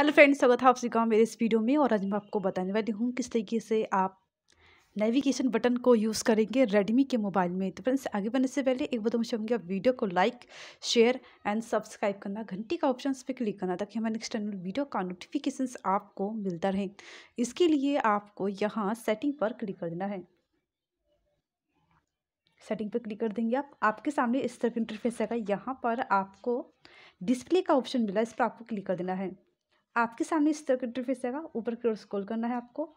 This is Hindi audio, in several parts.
हेलो फ्रेंड्स स्वागत है आप का मेरे इस वीडियो में और आज मैं आपको बताने वाली हूँ किस तरीके से आप नेविगेशन बटन को यूज़ करेंगे रेडमी के मोबाइल में तो फ्रेंड्स आगे बढ़ने से पहले एक तो मुझे होंगे आप वीडियो को लाइक शेयर एंड सब्सक्राइब करना घंटी का ऑप्शन पर क्लिक करना ताकि हमारे नेक्स्ट टाइम वीडियो का नोटिफिकेशन आपको मिलता रहे इसके लिए आपको यहाँ सेटिंग पर क्लिक कर देना है सेटिंग पर क्लिक कर देंगे आप आपके सामने इस तरह इंटरफेस आएगा यहाँ पर आपको डिस्प्ले का ऑप्शन मिला इस पर आपको क्लिक कर देना है आपके सामने इस तरह इंटरफेस आएगा ऊपर की ओर स्क्रॉल करना है आपको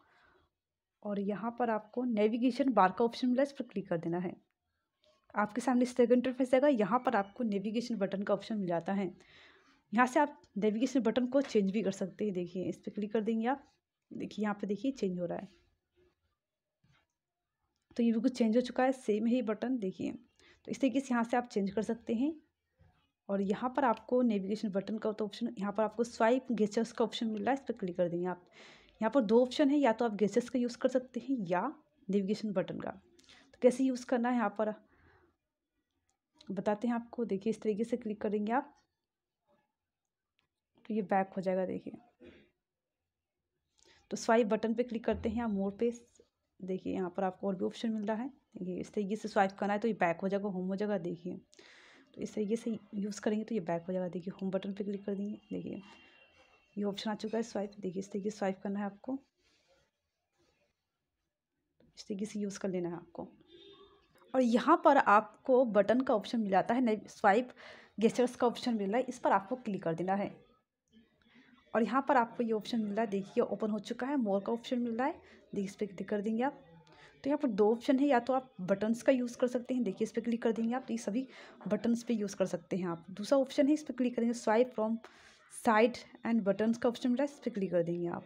और यहाँ पर आपको नेविगेशन बार का ऑप्शन मिला इस पर क्लिक कर देना है आपके सामने इस तरह का इंटरफेस आएगा यहाँ पर आपको नेविगेशन बटन का ऑप्शन मिल जाता है यहाँ से आप नेविगेशन बटन को चेंज भी कर सकते हैं देखिए इस पर क्लिक कर देंगे आप देखिए यहाँ पर देखिए चेंज हो रहा है तो ये बिल्कुल चेंज हो चुका है सेम ही बटन देखिए तो इस तरीके से यहाँ से आप चेंज कर सकते हैं और यहाँ पर आपको नेविगेशन बटन का तो ऑप्शन यहाँ पर आपको स्वाइप गेचर्स का ऑप्शन मिल रहा है इस पर क्लिक कर देंगे आप यहाँ पर दो ऑप्शन है या तो आप गेचर्स का यूज़ कर सकते हैं या नेविगेशन बटन का तो कैसे यूज़ करना है यहाँ पर बताते हैं आपको देखिए इस तरीके से क्लिक करेंगे आप तो ये बैक हो जाएगा देखिए तो स्वाइप बटन पे क्लिक करते हैं आप मोर पे देखिए यहाँ पर आपको और भी ऑप्शन मिल रहा है देखिए इस तरीके से स्वाइप करना है तो ये बैक हो जाएगा होम हो जाएगा देखिए तो इस तरीके से यूज़ करेंगे तो ये बैक हो जाएगा देखिए होम बटन पे क्लिक कर देंगे देखिए ये ऑप्शन आ चुका है स्वाइप देखिए इस तरीके से स्वाइप करना है आपको इस तरीके से यूज़ कर लेना है आपको और यहाँ पर आपको बटन का ऑप्शन मिल जाता है स्वाइप गेस्टर्स का ऑप्शन मिल रहा है इस पर आपको क्लिक कर देना है और यहाँ पर आपको ये ऑप्शन मिल रहा है देखिए ओपन हो चुका है मोर का ऑप्शन मिल रहा है देखिए इस पर क्लिक कर देंगे आप तो यहाँ पर दो ऑप्शन है या तो आप बटन्स का यूज़ कर सकते हैं देखिए इस पर क्लिक कर देंगे आप तो ये सभी बटन्स पे यूज़ कर सकते हैं आप दूसरा ऑप्शन है इस पर क्लिक करेंगे swipe from side and buttons का ऑप्शन मिला इस पर क्लिक कर देंगे आप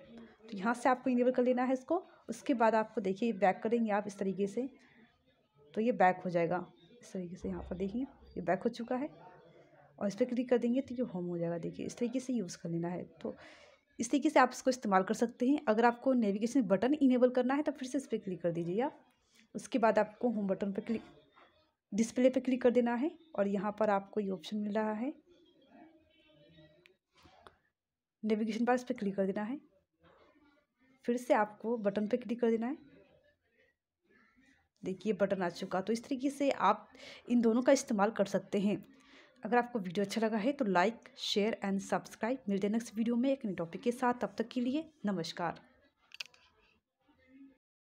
तो यहाँ से आपको इनेबल कर लेना है इसको उसके बाद आपको देखिए बैक करेंगे आप इस तरीके से तो ये बैक हो जाएगा इस तरीके से यहाँ पर देखिए ये बैक हो चुका है और इस पर क्लिक कर देंगे तो ये होम हो जाएगा देखिए इस तरीके से यूज़ कर लेना है तो इस तरीके से आप इसको इस्तेमाल कर सकते हैं अगर आपको नेविगेशन बटन इनेबल करना है तो फिर से इस पर क्लिक कर दीजिए आप उसके बाद आपको होम बटन पर क्लिक डिस्प्ले पर क्लिक कर देना है और यहाँ पर आपको ये ऑप्शन मिल रहा है नेविगेशन बार इस पर क्लिक कर देना है फिर से आपको बटन पर क्लिक कर देना है देखिए बटन आ चुका तो इस तरीके से आप इन दोनों का इस्तेमाल कर सकते हैं अगर आपको वीडियो अच्छा लगा है तो लाइक शेयर एंड सब्सक्राइब मिलते हैं नेक्स्ट वीडियो में एक नए टॉपिक के साथ तब तक के लिए नमस्कार